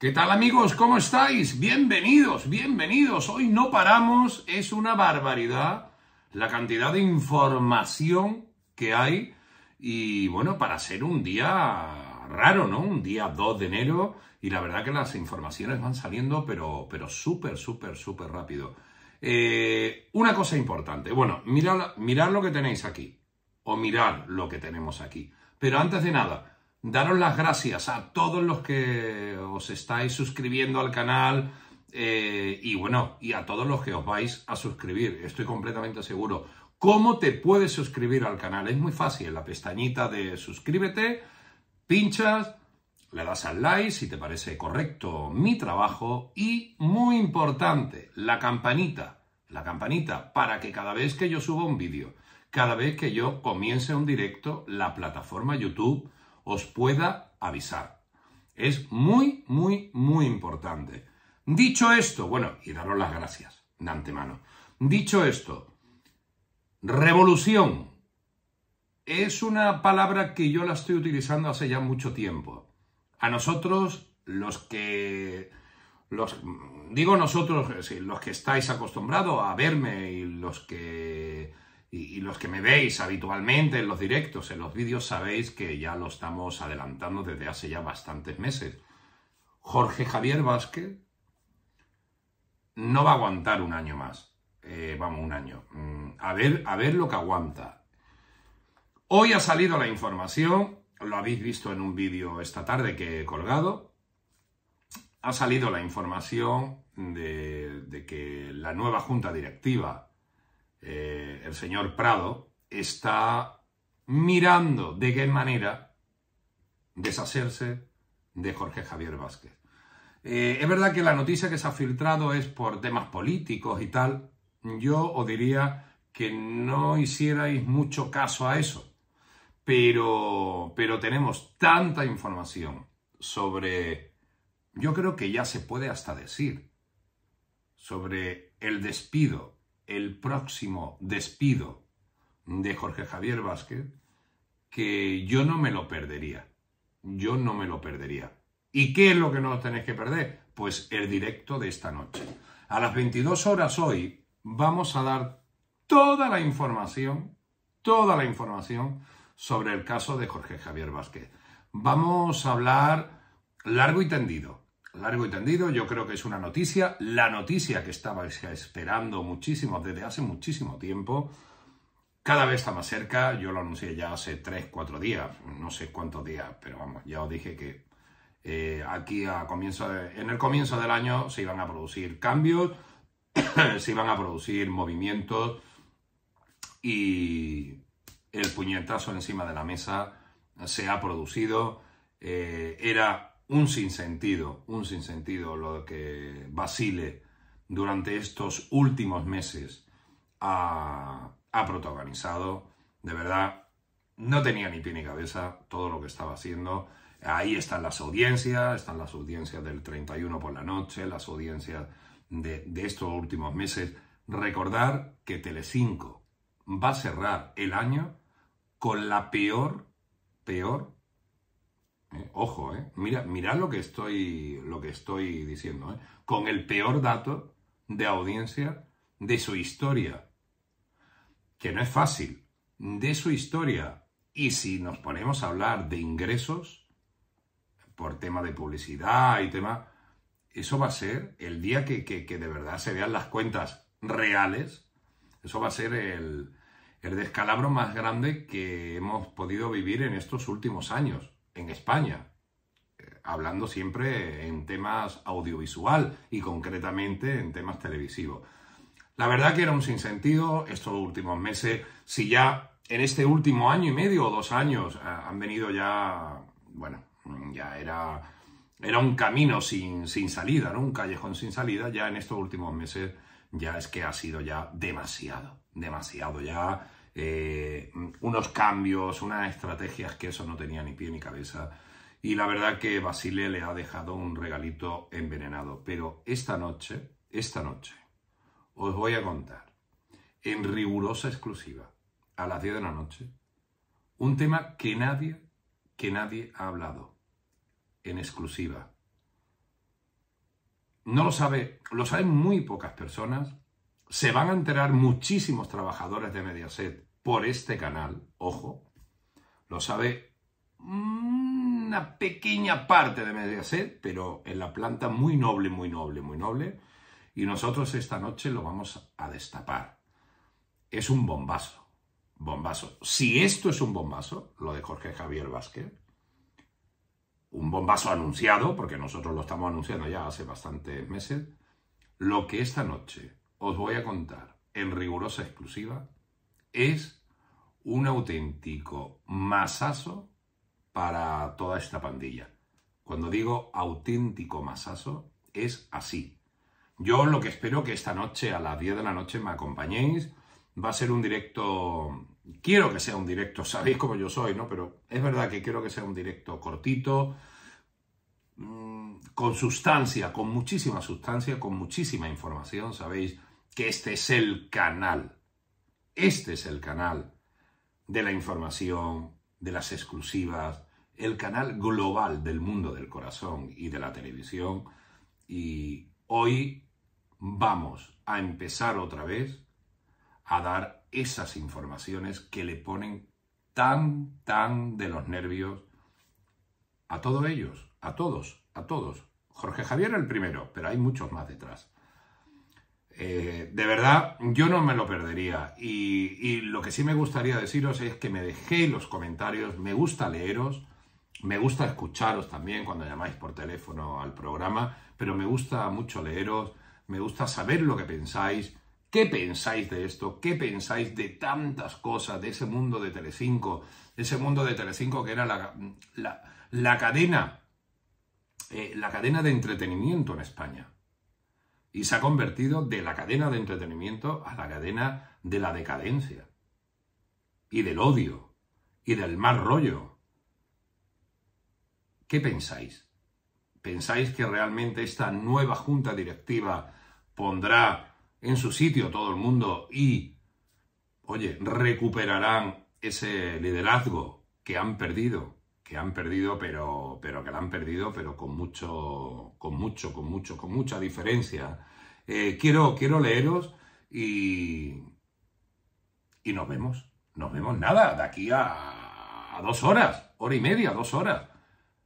¿Qué tal amigos? ¿Cómo estáis? Bienvenidos, bienvenidos. Hoy no paramos, es una barbaridad la cantidad de información que hay y bueno, para ser un día raro, ¿no? Un día 2 de enero y la verdad que las informaciones van saliendo pero, pero súper, súper, súper rápido. Eh, una cosa importante, bueno, mirad lo que tenéis aquí o mirad lo que tenemos aquí. Pero antes de nada, Daros las gracias a todos los que os estáis suscribiendo al canal eh, y bueno, y a todos los que os vais a suscribir, estoy completamente seguro. ¿Cómo te puedes suscribir al canal? Es muy fácil, la pestañita de suscríbete, pinchas, le das al like si te parece correcto mi trabajo y muy importante, la campanita, la campanita para que cada vez que yo suba un vídeo, cada vez que yo comience un directo, la plataforma YouTube os pueda avisar. Es muy, muy, muy importante. Dicho esto, bueno, y daros las gracias de antemano. Dicho esto, revolución es una palabra que yo la estoy utilizando hace ya mucho tiempo. A nosotros, los que los, digo nosotros, los que estáis acostumbrados a verme y los que y, los que me veis habitualmente en los directos, en los vídeos, sabéis que ya lo estamos adelantando desde hace ya bastantes meses. Jorge Javier Vázquez no va a aguantar un año más. Eh, vamos, un año. Mm, a ver, a ver lo que aguanta. Hoy ha salido la información, lo habéis visto en un vídeo esta tarde que he colgado. Ha salido la información de que la nueva junta directiva eh, el señor Prado, está mirando de qué manera deshacerse de Jorge Javier Vázquez. Eh, es verdad que la noticia que se ha filtrado es por temas políticos y tal. Yo os diría que no hicierais mucho caso a eso. Pero, pero tenemos tanta información sobre, yo creo que ya se puede hasta decir, sobre el despido el próximo despido de Jorge Javier Vázquez que yo no me lo perdería. Yo no me lo perdería. ¿Y qué es lo que no lo tenéis que perder? Pues el directo de esta noche. A las 22 horas hoy vamos a dar toda la información, toda la información sobre el caso de Jorge Javier Vázquez. Vamos a hablar largo y tendido largo y tendido, yo creo que es una noticia, la noticia que estaba esperando muchísimo desde hace muchísimo tiempo, cada vez está más cerca, yo lo anuncié ya hace 3, 4 días, no sé cuántos días, pero vamos, ya os dije que eh, aquí a comienzo en el comienzo del año se iban a producir cambios, se iban a producir movimientos y el puñetazo encima de la mesa se ha producido, eh, era un sinsentido, un sinsentido lo que Basile durante estos últimos meses ha, protagonizado. De verdad, no tenía ni pie ni cabeza todo lo que estaba haciendo. Ahí están las audiencias, están las audiencias del 31 por la noche, las audiencias de, de estos últimos meses. Recordar que Telecinco va a cerrar el año con la peor, peor eh, ojo, eh. Mira, mirad lo que estoy, lo que estoy diciendo. Eh. Con el peor dato de audiencia de su historia. Que no es fácil. De su historia. Y si nos ponemos a hablar de ingresos, por tema de publicidad y tema, eso va a ser el día que, de verdad se vean las cuentas reales. Eso va a ser el descalabro más grande que hemos podido vivir en estos últimos años en España, eh, hablando siempre en temas audiovisual y concretamente en temas televisivos. La verdad que era un sinsentido estos últimos meses, si ya en este último año y medio o dos años eh, han venido ya, bueno, ya era, era un camino sin, sin salida, Un callejón sin salida, ya en estos últimos meses ya es que ha sido ya demasiado, demasiado, ya eh, unos cambios, unas estrategias que eso no tenía ni pie ni cabeza. Y la verdad que Basile le ha dejado un regalito envenenado. Pero esta noche, esta noche, os voy a contar, en rigurosa exclusiva, a las 10 de la noche, un tema que nadie, que nadie ha hablado, en exclusiva. No lo sabe, lo saben muy pocas personas, se van a enterar muchísimos trabajadores de Mediaset por este canal, ojo, lo sabe una pequeña parte de Mediaset, pero en la planta muy noble, muy noble, muy noble. Y nosotros esta noche lo vamos a destapar. Es un bombazo, bombazo. Si esto es un bombazo, lo de Jorge Javier Vázquez, un bombazo anunciado, porque nosotros lo estamos anunciando ya hace bastantes meses, lo que esta noche os voy a contar en rigurosa exclusiva es un auténtico masazo para toda esta pandilla. Cuando digo auténtico masazo, es así. Yo lo que espero que esta noche, a las 10 de la noche, me acompañéis. Va a ser un directo... Quiero que sea un directo, sabéis cómo yo soy, ¿no? Pero es verdad que quiero que sea un directo cortito, mm, con sustancia, con muchísima sustancia, con muchísima información. Sabéis que este es el canal este es el canal de la información, de las exclusivas, el canal global del mundo del corazón y de la televisión. Y hoy vamos a empezar otra vez a dar esas informaciones que le ponen tan, tan de los nervios a todos ellos, a todos, a todos. Jorge Javier el primero, pero hay muchos más detrás. Eh, de verdad, yo no me lo perdería. Y, lo que sí me gustaría deciros es que me dejéis los comentarios, me gusta leeros, me gusta escucharos también cuando llamáis por teléfono al programa, pero me gusta mucho leeros, me gusta saber lo que pensáis, qué pensáis de esto, qué pensáis de tantas cosas, de ese mundo de Telecinco, ese mundo de Telecinco que era la, cadena, eh, la cadena de entretenimiento en España y se ha convertido de la cadena de entretenimiento a la cadena de la decadencia y del odio y del mal rollo. ¿Qué pensáis? ¿Pensáis que realmente esta nueva junta directiva pondrá en su sitio todo el mundo y, oye, recuperarán ese liderazgo que han perdido? que han perdido, pero, pero que la han perdido, pero con mucho, con mucho, con mucho, con mucha diferencia. Eh, quiero, quiero leeros y, y nos vemos. Nos vemos nada, de aquí a, dos horas, hora y media, dos horas.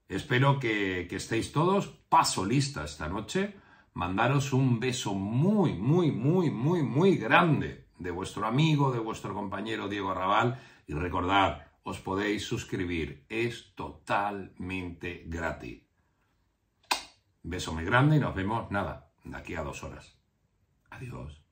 Espero que, que estéis todos paso lista esta noche. Mandaros un beso muy, muy, muy, muy, muy grande de vuestro amigo, de vuestro compañero Diego Arrabal. Y recordad, os podéis suscribir. Es totalmente gratis. Beso muy grande y nos vemos nada, de aquí a dos horas. Adiós.